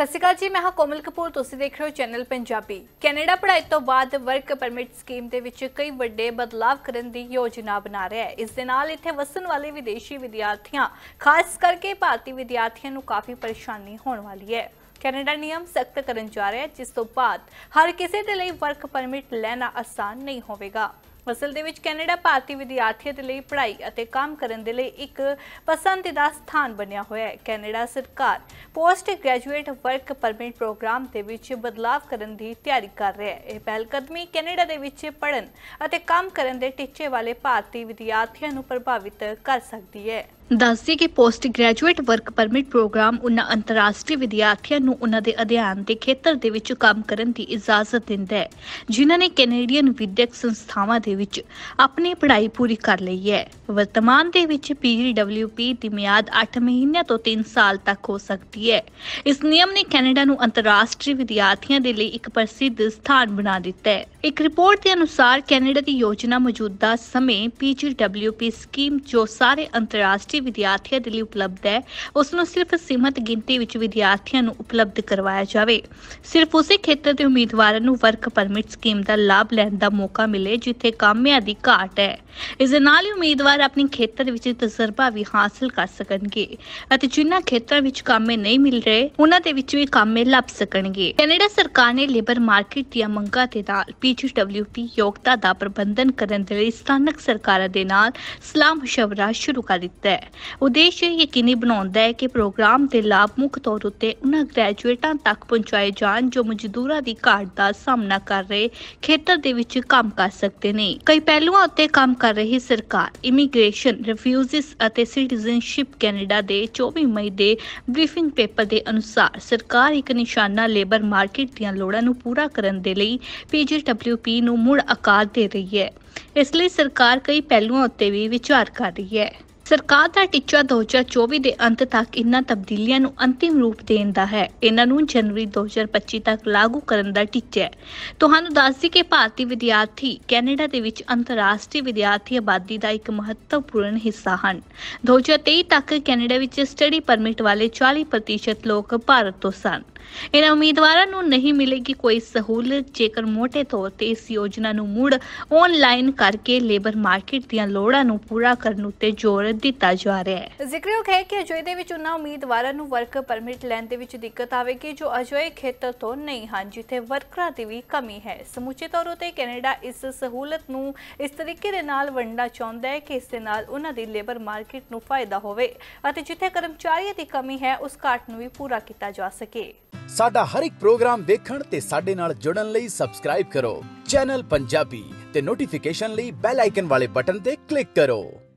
ਸਤਿ ਸ਼੍ਰੀ ਅਕਾਲ ਜੀ ਮੈਂ ਹਾਂ ਕੋਮਲ ਕਪੂਰ ਤੁਸੀਂ ਦੇਖ ਰਹੇ ਹੋ ਚੈਨਲ ਪੰਜਾਬੀ ਕੈਨੇਡਾ ਪੜਾਈ ਤੋਂ ਬਾਅਦ ਵਰਕ ਪਰਮਿਟ ਸਕੀਮ ਦੇ ਵਿੱਚ ਕਈ ਵੱਡੇ ਬਦਲਾਅ ਕਰਨ ਦੀ ਯੋਜਨਾ ਬਣਾ ਰਿਹਾ ਹੈ ਇਸ ਦੇ ਨਾਲ ਇੱਥੇ ਵਸਣ ਵਾਲੇ ਵਿਦੇਸ਼ੀ ਵਿਦਿਆਰਥੀਆਂ ਖਾਸ ਕਰਕੇ ਭਾਰਤੀ ਵਿਦਿਆਰਥੀਆਂ ਨੂੰ ਕਾਫੀ ਪਰੇਸ਼ਾਨੀ ਹੋਣ ਵਾਲੀ ਹੈ ਕੈਨੇਡਾ ਨਿਯਮ ਸਖਤ ਕਰਨ ਜਾ ਰਿਹਾ ਹੈ ਜਿਸ ਤੋਂ ਬਾਅਦ ਹਰ ਕਿਸੇ ਦੇ ਲਈ ਵਰਕ ਪਰਮਿਟ ਲੈਣਾ ਆਸਾਨ ਨਹੀਂ ਹੋਵੇਗਾ ਅਸਲ ਦੇ ਵਿੱਚ ਕੈਨੇਡਾ ਭਾਰਤੀ ਵਿਦਿਆਰਥੀਆਂ ਦੇ ਲਈ ਪੜ੍ਹਾਈ ਅਤੇ ਕੰਮ ਕਰਨ ਦੇ ਲਈ ਇੱਕ ਪਸੰਦੀਦਾ ਸਥਾਨ ਬਣਿਆ ਹੋਇਆ ਹੈ ਕੈਨੇਡਾ ਸਰਕਾਰ post graduate work permit programme ਦੇ ਵਿੱਚ ਬਦਲਾਅ ਕਰਨ ਦੀ ਤਿਆਰੀ ਕਰ ਰਹੀ ਹੈ ਇਹ ਪਹਿਲਕਦਮੀ ਕੈਨੇਡਾ ਦੇ ਵਿੱਚ ਪੜਨ ਅਤੇ ਕੰਮ ਕਰਨ ਦੇ ਟੀਚੇ ਵਾਲੇ ਭਾਰਤੀ ਵਿਦਿਆਰਥੀਆਂ ਨੂੰ ਪ੍ਰਭਾਵਿਤ ਕਰ ਸਕਦੀ ਹੈ ਦੱਸਦੀ ਕਿ post graduate work permit programme ਉਹਨਾਂ ਅੰਤਰਰਾਸ਼ਟਰੀ ਵਿਦਿਆਰਥੀਆਂ ਨੂੰ ਉਹਨਾਂ ਦੇ ਅਧਿਐਨ ਦੇ ਖੇਤਰ ਦੇ ਵਿੱਚ ਕੰਮ ਕਰਨ ਦੀ ਇਜਾਜ਼ਤ ਦਿੰਦਾ ਹੈ ਜਿਨ੍ਹਾਂ ਨੇ ਕੈਨੇਡੀਅਨ ਵਿਦਿਅਕ ਸੰਸਥਾਵਾਂ ਦੇ ਵਿੱਚ ਆਪਣੀ ਪੜ੍ਹਾਈ ਪੂਰੀ ਕਰ ਲਈ ਹੈ ਵਰਤਮਾਨ ਦੇ ਵਿੱਚ ਪੀਜੀਡਬਲਯੂਪੀ ਦੀ ਮਿਆਦ 8 ਮਹੀਨਿਆਂ ਤੋਂ 3 ਸਾਲ ਤੱਕ ਹੋ ਸਕਦੀ ਹੈ ਇਸ ਨਿਯਮ ਨੇ ਕੈਨੇਡਾ ਨੂੰ ਅੰਤਰਰਾਸ਼ਟਰੀ ਵਿਦਿਆਰਥੀਆਂ ਦੇ ਲਈ ਇੱਕ ਪ੍ਰਸਿੱਧ ਸਥਾਨ ਬਣਾ ਦਿੱਤਾ ਹੈ ਇੱਕ ਰਿਪੋਰਟ ਦੇ ਅਨੁਸਾਰ ਕੈਨੇਡਾ ਦੀ ਯੋਜਨਾ ਮੌਜੂਦਾ ਸਮੇਂ ਪੀਜੀਡਬਲਯੂਪੀ ਸਕੀਮ ਜੋ ਸਾਰੇ ਅੰਤਰਰਾਸ਼ਟਰੀ ਵਿਸ਼ੇ ਵਿਦਿਆਰਥੀਆਂ ਦੇ ਲਈ ਉਪਲਬਧ ਹੈ ਉਸ ਨੂੰ ਸਿਰਫ ਸੀਮਤ ਗਿਣਤੀ ਵਿੱਚ ਵਿਦਿਆਰਥੀਆਂ ਨੂੰ ਉਪਲਬਧ ਕਰਵਾਇਆ ਜਾਵੇ ਸਿਰਫ ਉਸੇ ਖੇਤਰ ਦੇ ਉਮੀਦਵਾਰਾਂ ਨੂੰ ਵਰਕ ਪਰਮਿਟ ਸਕੀਮ ਦਾ ਲਾਭ ਲੈਣ ਦਾ ਮੌਕਾ ਮਿਲੇ ਜਿੱਥੇ ਕਾਮਿਆਂ ਦੀ ਘਾਟ ਹੈ ਇਸ ਦੇ ਨਾਲ ਹੀ ਉਮੀਦਵਾਰ ਆਪਣੇ ਖੇਤਰ ਵਿੱਚ ਤਜਰਬਾ ਵੀ ਹਾਸਲ ਕਰ ਸਕਣਗੇ ਅਤੇ ਜਿਨ੍ਹਾਂ ਖੇਤਰਾਂ ਵਿੱਚ ਕਾਮੇ ਨਹੀਂ ਮਿਲ ਰਹੇ ਉਹਨਾਂ ਦੇ ਵਿੱਚ ਵੀ ਕਾਮੇ ਲੱਭ ਸਕਣਗੇ ਕੈਨੇਡਾ ਸਰਕਾਰ ਨੇ ਲੇਬਰ ਮਾਰਕੀਟ ਦੀਆਂ ਮੰਗਾਂ ਤੇ ਨਾਲ ਪੀਜੀਡਬਲਯੂਪੀ ਯੋਗਤਾ ਦਾ ਪ੍ਰਬੰਧਨ ਕਰਨ ਦੇ ਲਈ ਸਥਾਨਕ ਸਰਕਾਰਾਂ ਦੇ ਨਾਲ ਸਲਾਹ ਸ਼ਵਰਾ ਸ਼ੁਰੂ ਕਰ ਦਿੱਤਾ ਹੈ ਉਦੇਸ਼ ਇਹ ਯਕੀਨੀ ਬਣਾਉਂਦਾ ਹੈ ਕਿ ਪ੍ਰੋਗਰਾਮ ਦੇ ਲਾਭ ਮੁੱਖ ਤੌਰ ਉੱਤੇ ਉਹਨਾਂ ਗ੍ਰੈਜੂਏਟਾਂ ਤੱਕ ਪਹੁੰਚਾਏ ਜਾਣ ਜੋ ਮਜ਼ਦੂਰਾਂ ਦੀ ਘਾਟ ਦਾ ਸਾਹਮਣਾ ਕਰ ਰਹੇ ਖੇਤਰ ਦੇ ਵਿੱਚ ਕੰਮ ਕਰ ਸਕਦੇ ਨੇ ਕਈ ਪਹਿਲੂਆਂ ਉੱਤੇ ਕੰਮ ਕਰ ਰਹੀ ਸਰਕਾਰ ਇਮੀਗ੍ਰੇਸ਼ਨ ਰਿਫਿਊਜ਼ਸ ਅਤੇ ਸਿਟੀਜ਼ਨਸ਼ਿਪ ਕੈਨੇਡਾ ਦੇ 24 ਮਈ ਦੇ ਬਰੀਫਿੰਗ ਪੇਪਰ ਦੇ ਅਨੁਸਾਰ ਸਰਕਾਰ ਇੱਕ ਨਿਸ਼ਾਨਾ ਲੇਬਰ ਮਾਰਕੀਟ ਦੀਆਂ ਲੋੜਾਂ ਨੂੰ ਪੂਰਾ ਕਰਨ ਦੇ ਲਈ ਪੀਜੀਡਬਲਯੂਪੀ ਨੂੰ ਮੁੜ ਆਕਾਰ ਦੇ ਰਹੀ ਹੈ ਇਸ ਲਈ ਸਰਕਾਰ ਕਈ ਪਹਿਲੂਆਂ ਉੱਤੇ ਵੀ ਵਿਚਾਰ ਕਰ ਰਹੀ ਹੈ ਸਰਕਾਰ ਦਾ ਟੀਚਾ 2024 ਦੇ ਅੰਤ ਤੱਕ ਇਨ੍ਹਾਂ ਤਬਦੀਲੀਆਂ ਨੂੰ ਅੰਤਿਮ ਰੂਪ ਦੇਣ ਦਾ ਹੈ ਇਹਨਾਂ ਨੂੰ ਜਨਵਰੀ 2025 ਤੱਕ ਲਾਗੂ ਕਰਨ ਦਾ ਟੀਚਾ ਹੈ ਤੁਹਾਨੂੰ ਦੱਸ ਕਿ ਭਾਰਤੀ ਵਿਦਿਆਰਥੀ ਕੈਨੇਡਾ ਦੇ ਵਿੱਚ ਅੰਤਰਰਾਸ਼ਟਰੀ ਵਿਦਿਆਰਥੀ ਆਬਾਦੀ ਦਾ ਇੱਕ ਮਹੱਤਵਪੂਰਨ ਹਿੱਸਾ ਹਨ 2023 ਤੱਕ ਕੈਨੇਡਾ ਵਿੱਚ ਸਟੱਡੀ ਪਰਮਿਟ ਵਾਲੇ 40% ਲੋਕ ਭਾਰਤ ਤੋਂ ਸਨ ਇਹਨਾਂ ਉਮੀਦਵਾਰਾਂ ਨੂੰ ਨਹੀਂ ਮਿਲੇਗੀ ਕੋਈ ਸਹੂਲਤ ਜੇਕਰ ਮੋਟੇ ਤੌਰ ਤੇ ਇਸ ਯੋਜਨਾ ਨੂੰ ਮੁੜ ਆਨਲਾਈਨ ਕਰਕੇ ਲੇਬਰ ਮਾਰਕੀਟ ਦੀਆਂ ਲੋੜਾਂ ਨੂੰ ਪੂਰਾ ਕਰਨ ਉੱਤੇ ਜ਼ੋਰ ਦਿੱਤਾ ਜਾ ਰਿਹਾ ਹੈ ਜ਼ਿਕਰਯੋਗ ਹੈ ਕਿ ਅਜੋਏ ਦੇ ਵਿੱਚ ਉਹਨਾਂ ਉਮੀਦਵਾਰਾਂ ਨੂੰ ਵਰਕ ਪਰਮਿਟ ਲੈਣ ਦੇ ਵਿੱਚ ਦਿੱਕਤ ਆਵੇਗੀ ਜੋ ਅਜੋਏ ਖੇਤਰ ਤੋਂ ਨਹੀਂ ਹਨ ਜਿੱਥੇ ਵਰਕਰਾਂ ਦੀ ਵੀ ਕਮੀ ਹੈ ਸਮੁੱਚੇ ਤੌਰ ਉਤੇ ਕੈਨੇਡਾ ਇਸ ਸਹੂਲਤ ਨੂੰ ਇਸ ਤਰੀਕੇ ਦੇ ਨਾਲ ਵੰਡਣਾ ਚਾਹੁੰਦਾ ਹੈ ਕਿ ਇਸ ਦੇ ਨਾਲ ਉਹਨਾਂ ਦੀ ਲੇਬਰ ਮਾਰਕੀਟ ਨੂੰ ਫਾਇਦਾ ਹੋਵੇ ਅਤੇ ਜਿੱਥੇ ਕਰਮਚਾਰੀਆਂ ਦੀ ਕਮੀ ਹੈ ਉਸ ਘਾਟ ਨੂੰ ਵੀ ਪੂਰਾ ਕੀਤਾ ਜਾ ਸਕੇ ਸਾਡਾ ਹਰ ਇੱਕ ਪ੍ਰੋਗਰਾਮ ਦੇਖਣ ਤੇ ਸਾਡੇ ਨਾਲ ਜੁੜਨ ਲਈ ਸਬਸਕ੍ਰਾਈਬ ਕਰੋ ਚੈਨਲ ਪੰਜਾਬੀ ਤੇ ਨੋਟੀਫਿਕੇਸ਼ਨ ਲਈ ਬੈਲ ਆਈਕਨ ਵਾਲੇ ਬਟਨ ਤੇ ਕਲਿੱਕ ਕਰੋ